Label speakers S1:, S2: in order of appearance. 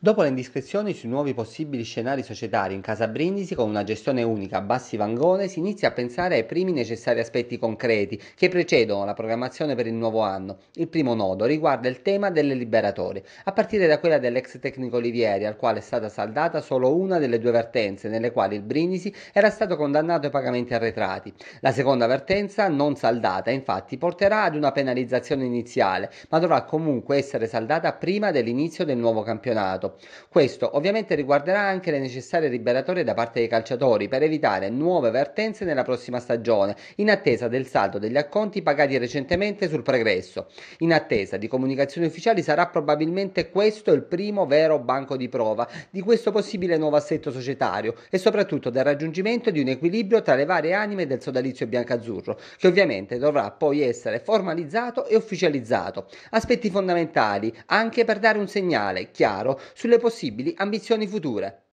S1: Dopo le indiscrezioni sui nuovi possibili scenari societari in casa Brindisi con una gestione unica a Bassi Vangone si inizia a pensare ai primi necessari aspetti concreti che precedono la programmazione per il nuovo anno. Il primo nodo riguarda il tema delle liberatorie, a partire da quella dell'ex tecnico Olivieri al quale è stata saldata solo una delle due vertenze nelle quali il Brindisi era stato condannato ai pagamenti arretrati. La seconda vertenza, non saldata, infatti porterà ad una penalizzazione iniziale, ma dovrà comunque essere saldata prima dell'inizio del nuovo campionato campionato. Questo ovviamente riguarderà anche le necessarie liberatorie da parte dei calciatori per evitare nuove vertenze nella prossima stagione, in attesa del saldo degli acconti pagati recentemente sul pregresso. In attesa di comunicazioni ufficiali sarà probabilmente questo il primo vero banco di prova di questo possibile nuovo assetto societario e soprattutto del raggiungimento di un equilibrio tra le varie anime del sodalizio biancazzurro, che ovviamente dovrà poi essere formalizzato e ufficializzato. Aspetti fondamentali anche per dare un segnale chiaro sulle possibili ambizioni future.